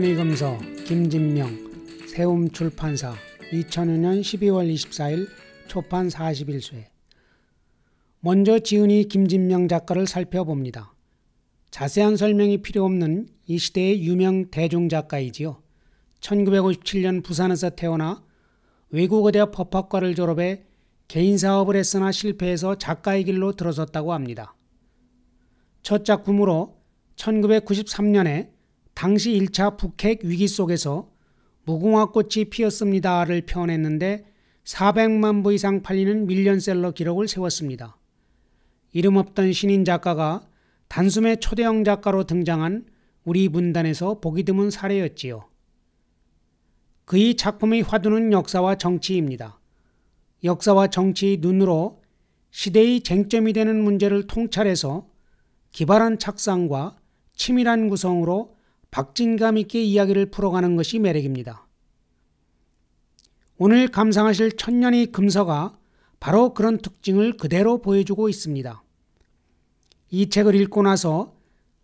김현희 검사, 김진명, 세움 출판사 2005년 12월 24일 초판 41쇄 먼저 지은이 김진명 작가를 살펴봅니다. 자세한 설명이 필요 없는 이 시대의 유명 대중 작가이지요. 1957년 부산에서 태어나 외국어대 법학과를 졸업해 개인 사업을 했으나 실패해서 작가의 길로 들어섰다고 합니다. 첫 작품으로 1993년에 당시 1차 북핵 위기 속에서 무궁화꽃이 피었습니다를 표현했는데 400만 부 이상 팔리는 밀리언셀러 기록을 세웠습니다. 이름 없던 신인 작가가 단숨에 초대형 작가로 등장한 우리 문단에서 보기 드문 사례였지요. 그의 작품의 화두는 역사와 정치입니다. 역사와 정치의 눈으로 시대의 쟁점이 되는 문제를 통찰해서 기발한 착상과 치밀한 구성으로 박진감 있게 이야기를 풀어가는 것이 매력입니다. 오늘 감상하실 천년의 금서가 바로 그런 특징을 그대로 보여주고 있습니다. 이 책을 읽고 나서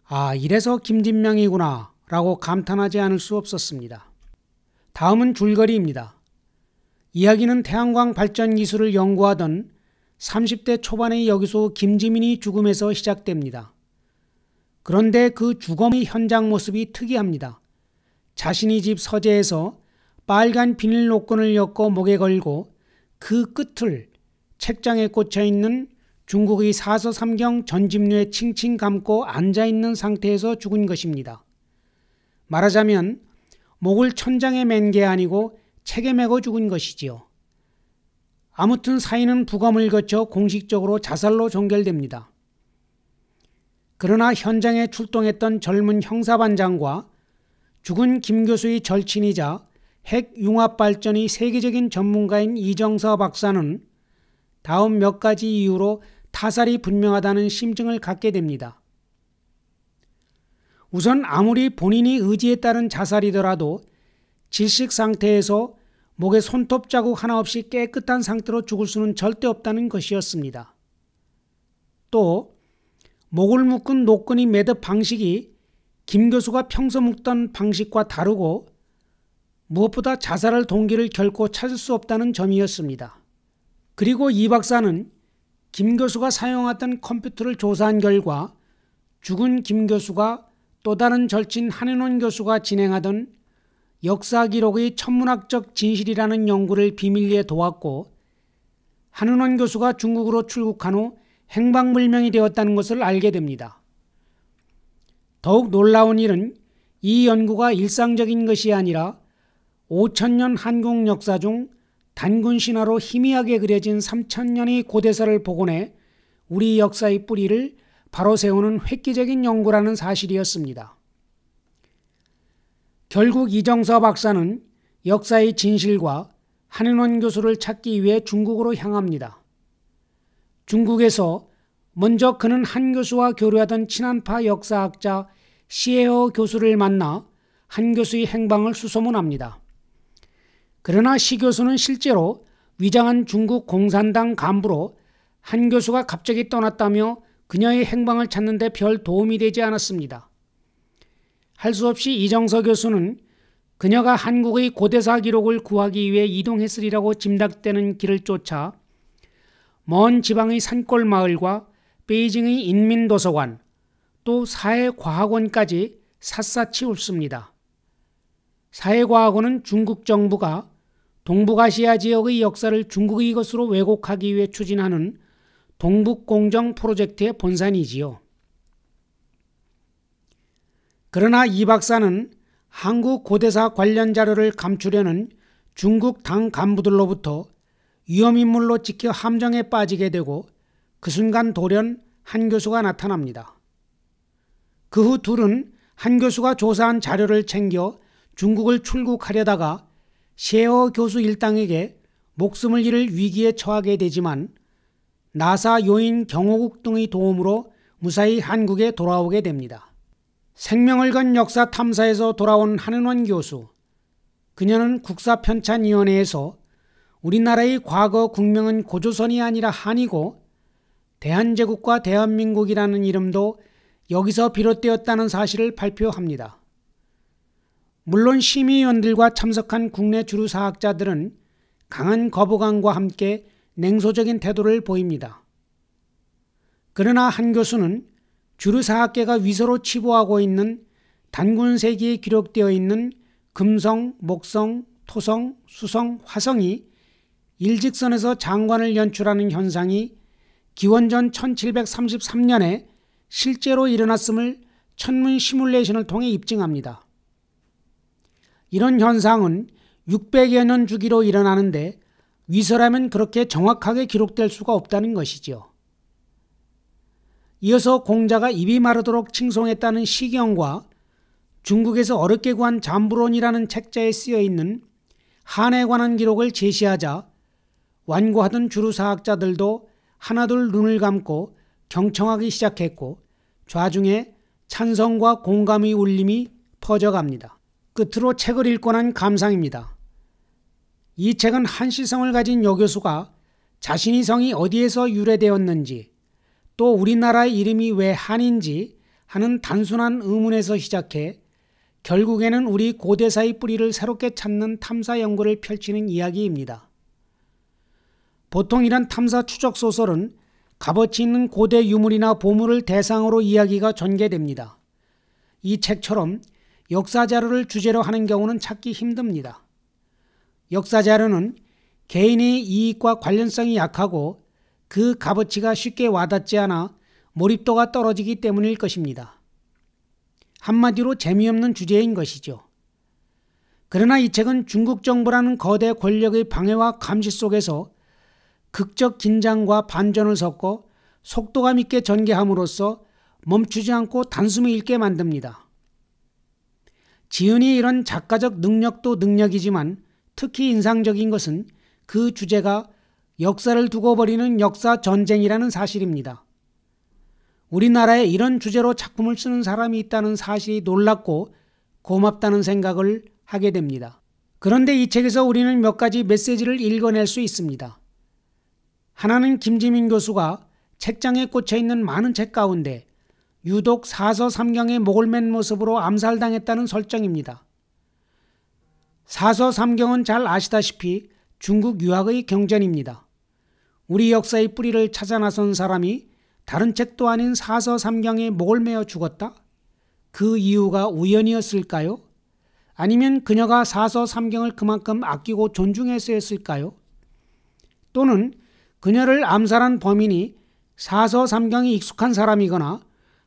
아, 이래서 김진명이구나 라고 감탄하지 않을 수 없었습니다. 다음은 줄거리입니다. 이야기는 태양광 발전 기술을 연구하던 30대 초반의 여기수 김지민이 죽음에서 시작됩니다. 그런데 그 주검의 현장 모습이 특이합니다. 자신이 집 서재에서 빨간 비닐 노끈을 엮어 목에 걸고 그 끝을 책장에 꽂혀 있는 중국의 사서 삼경 전집류에 칭칭 감고 앉아 있는 상태에서 죽은 것입니다. 말하자면 목을 천장에 맨 게 아니고 책에 매고 죽은 것이지요. 아무튼 사인은 부검을 거쳐 공식적으로 자살로 종결됩니다. 그러나 현장에 출동했던 젊은 형사반장과 죽은 김 교수의 절친이자 핵융합발전의 세계적인 전문가인 이정서 박사는 다음 몇 가지 이유로 타살이 분명하다는 심증을 갖게 됩니다. 우선 아무리 본인이 의지에 따른 자살이더라도 질식 상태에서 목에 손톱 자국 하나 없이 깨끗한 상태로 죽을 수는 절대 없다는 것이었습니다. 또 목을 묶은 노끈이 매듭 방식이 김 교수가 평소 묶던 방식과 다르고 무엇보다 자살할 동기를 결코 찾을 수 없다는 점이었습니다. 그리고 이 박사는 김 교수가 사용하던 컴퓨터를 조사한 결과 죽은 김 교수가 또 다른 절친 한현원 교수가 진행하던 역사 기록의 천문학적 진실이라는 연구를 비밀리에 도왔고 한은원 교수가 중국으로 출국한 후 행방불명이 되었다는 것을 알게 됩니다. 더욱 놀라운 일은 이 연구가 일상적인 것이 아니라 5천년 한국 역사 중 단군 신화로 희미하게 그려진 3천년의 고대사를 복원해 우리 역사의 뿌리를 바로 세우는 획기적인 연구라는 사실이었습니다. 결국 이정서 박사는 역사의 진실과 한은원 교수를 찾기 위해 중국으로 향합니다. 중국에서 먼저 그는 한 교수와 교류하던 친한파 역사학자 시에어 교수를 만나 한 교수의 행방을 수소문합니다. 그러나 시 교수는 실제로 위장한 중국 공산당 간부로 한 교수가 갑자기 떠났다며 그녀의 행방을 찾는데 별 도움이 되지 않았습니다. 할 수 없이 이정서 교수는 그녀가 한국의 고대사 기록을 구하기 위해 이동했으리라고 짐작되는 길을 쫓아 먼 지방의 산골 마을과 베이징의 인민도서관 또 사회과학원까지 샅샅이 훑습니다. 사회과학원은 중국 정부가 동북아시아 지역의 역사를 중국의 것으로 왜곡하기 위해 추진하는 동북공정 프로젝트의 본산이지요. 그러나 이 박사는 한국 고대사 관련 자료를 감추려는 중국 당 간부들로부터 위험인물로 찍혀 함정에 빠지게 되고 그 순간 돌연 한 교수가 나타납니다. 그 후 둘은 한 교수가 조사한 자료를 챙겨 중국을 출국하려다가 셰어 교수 일당에게 목숨을 잃을 위기에 처하게 되지만 나사 요인 경호국 등의 도움으로 무사히 한국에 돌아오게 됩니다. 생명을 건 역사 탐사에서 돌아온 한은원 교수. 그녀는 국사편찬위원회에서 우리나라의 과거 국명은 고조선이 아니라 한이고 대한제국과 대한민국이라는 이름도 여기서 비롯되었다는 사실을 발표합니다. 물론 심의위원들과 참석한 국내 주류사학자들은 강한 거부감과 함께 냉소적인 태도를 보입니다. 그러나 한 교수는 주류사학계가 위서로 치부하고 있는 단군세기에 기록되어 있는 금성, 목성, 토성, 수성, 화성이 일직선에서 장관을 연출하는 현상이 기원전 1733년에 실제로 일어났음을 천문 시뮬레이션을 통해 입증합니다. 이런 현상은 600여 년 주기로 일어나는데 위서라면 그렇게 정확하게 기록될 수가 없다는 것이지요. 이어서 공자가 입이 마르도록 칭송했다는 시경과 중국에서 어렵게 구한 잠부론이라는 책자에 쓰여 있는 한에 관한 기록을 제시하자 완고하던 주루사학자들도 하나둘 눈을 감고 경청하기 시작했고 좌중에 찬성과 공감의 울림이 퍼져갑니다. 끝으로 책을 읽고 난 감상입니다. 이 책은 한시성을 가진 여교수가 자신이 성이 어디에서 유래되었는지 또 우리나라의 이름이 왜 한인지 하는 단순한 의문에서 시작해 결국에는 우리 고대사의 뿌리를 새롭게 찾는 탐사 연구를 펼치는 이야기입니다. 보통 이런 탐사 추적 소설은 값어치 있는 고대 유물이나 보물을 대상으로 이야기가 전개됩니다. 이 책처럼 역사 자료를 주제로 하는 경우는 찾기 힘듭니다. 역사 자료는 개인의 이익과 관련성이 약하고 그 값어치가 쉽게 와닿지 않아 몰입도가 떨어지기 때문일 것입니다. 한마디로 재미없는 주제인 것이죠. 그러나 이 책은 중국 정부라는 거대 권력의 방해와 감시 속에서 극적 긴장과 반전을 섞어 속도감 있게 전개함으로써 멈추지 않고 단숨에 읽게 만듭니다. 지은이 이런 작가적 능력도 능력이지만 특히 인상적인 것은 그 주제가 역사를 두고 버리는 역사 전쟁이라는 사실입니다. 우리나라에 이런 주제로 작품을 쓰는 사람이 있다는 사실이 놀랍고 고맙다는 생각을 하게 됩니다. 그런데 이 책에서 우리는 몇 가지 메시지를 읽어낼 수 있습니다. 하나는 김지민 교수가 책장에 꽂혀 있는 많은 책 가운데 유독 사서 삼경의 목을 맨 모습으로 암살당했다는 설정입니다. 사서 삼경은 잘 아시다시피 중국 유학의 경전입니다. 우리 역사의 뿌리를 찾아 나선 사람이 다른 책도 아닌 사서 삼경에 목을 메어 죽었다? 그 이유가 우연이었을까요? 아니면 그녀가 사서 삼경을 그만큼 아끼고 존중해서였을까요? 또는 그녀를 암살한 범인이 사서 삼경이 익숙한 사람이거나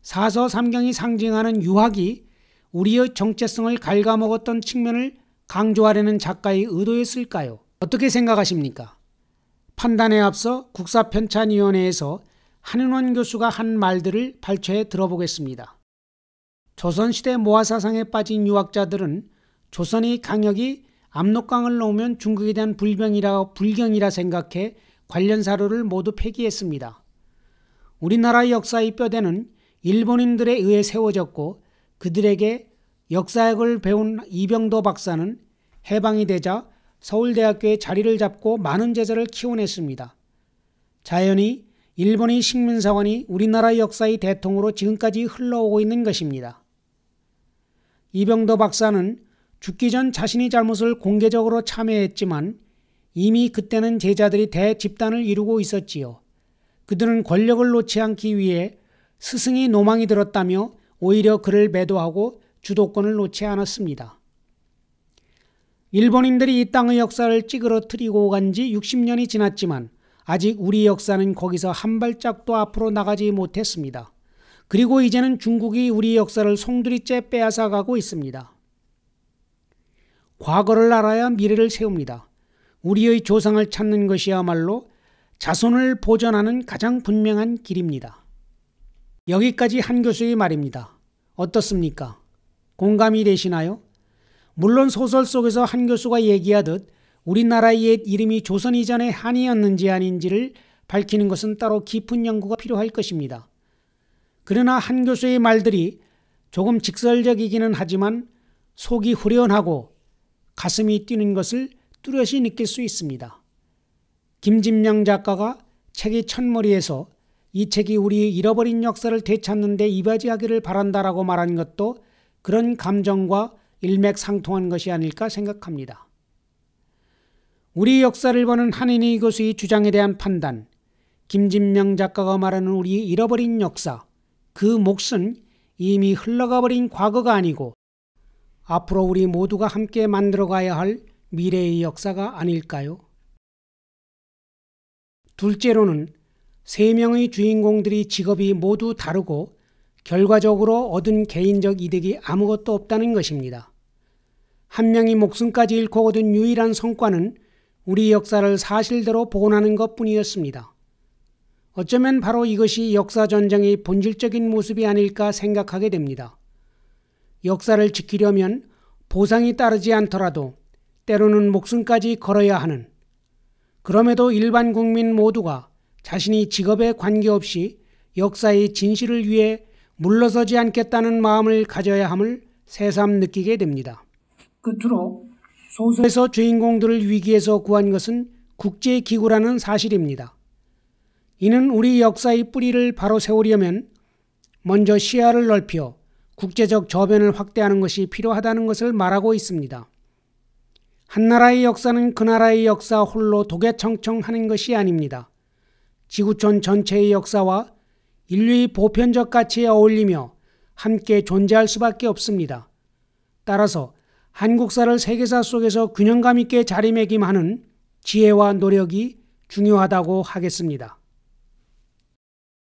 사서 삼경이 상징하는 유학이 우리의 정체성을 갉아먹었던 측면을 강조하려는 작가의 의도였을까요? 어떻게 생각하십니까? 판단에 앞서 국사편찬위원회에서 한은원 교수가 한 말들을 발췌해 들어보겠습니다. 조선시대 모아사상에 빠진 유학자들은 조선의 강역이 압록강을 넘으면 중국에 대한 불병이라, 불경이라 생각해 관련 사료를 모두 폐기했습니다. 우리나라의 역사의 뼈대는 일본인들에 의해 세워졌고 그들에게 역사학을 배운 이병도 박사는 해방이 되자 서울대학교에 자리를 잡고 많은 제자를 키워냈습니다. 자연히 일본의 식민사관이 우리나라 역사의 대통으로 지금까지 흘러오고 있는 것입니다. 이병도 박사는 죽기 전 자신의 잘못을 공개적으로 참여했지만 이미 그때는 제자들이 대집단을 이루고 있었지요. 그들은 권력을 놓지 않기 위해 스승이 노망이 들었다며 오히려 그를 매도하고 주도권을 놓지 않았습니다. 일본인들이 이 땅의 역사를 찌그러뜨리고 간 지 60년이 지났지만 아직 우리 역사는 거기서 한 발짝도 앞으로 나가지 못했습니다. 그리고 이제는 중국이 우리 역사를 송두리째 빼앗아가고 있습니다. 과거를 알아야 미래를 세웁니다. 우리의 조상을 찾는 것이야말로 자손을 보존하는 가장 분명한 길입니다. 여기까지 한 교수의 말입니다. 어떻습니까? 공감이 되시나요? 물론 소설 속에서 한 교수가 얘기하듯 우리나라의 옛 이름이 조선 이전의 한이었는지 아닌지를 밝히는 것은 따로 깊은 연구가 필요할 것입니다. 그러나 한 교수의 말들이 조금 직설적이기는 하지만 속이 후련하고 가슴이 뛰는 것을 뚜렷이 느낄 수 있습니다. 김진명 작가가 책의 첫머리에서 이 책이 우리 잃어버린 역사를 되찾는 데 이바지하기를 바란다라고 말한 것도 그런 감정과 일맥상통한 것이 아닐까 생각합니다. 우리 역사를 보는 한인희 교수의 주장에 대한 판단, 김진명 작가가 말하는 우리 잃어버린 역사, 그 몫은 이미 흘러가버린 과거가 아니고 앞으로 우리 모두가 함께 만들어가야 할 미래의 역사가 아닐까요? 둘째로는 세 명의 주인공들이 직업이 모두 다르고 결과적으로 얻은 개인적 이득이 아무것도 없다는 것입니다. 한 명이 목숨까지 잃고 얻은 유일한 성과는 우리 역사를 사실대로 복원하는 것 뿐이었습니다. 어쩌면 바로 이것이 역사 전쟁의 본질적인 모습이 아닐까 생각하게 됩니다. 역사를 지키려면 보상이 따르지 않더라도 때로는 목숨까지 걸어야 하는 그럼에도 일반 국민 모두가 자신이 직업에 관계없이 역사의 진실을 위해 물러서지 않겠다는 마음을 가져야 함을 새삼 느끼게 됩니다. 끝으로 소설에서 주인공들을 위기에서 구한 것은 국제기구라는 사실입니다. 이는 우리 역사의 뿌리를 바로 세우려면 먼저 시야를 넓혀 국제적 저변을 확대하는 것이 필요하다는 것을 말하고 있습니다. 한 나라의 역사는 그 나라의 역사 홀로 도개청청하는 것이 아닙니다. 지구촌 전체의 역사와 인류의 보편적 가치에 어울리며 함께 존재할 수밖에 없습니다. 따라서 한국사를 세계사 속에서 균형감 있게 자리매김하는 지혜와 노력이 중요하다고 하겠습니다.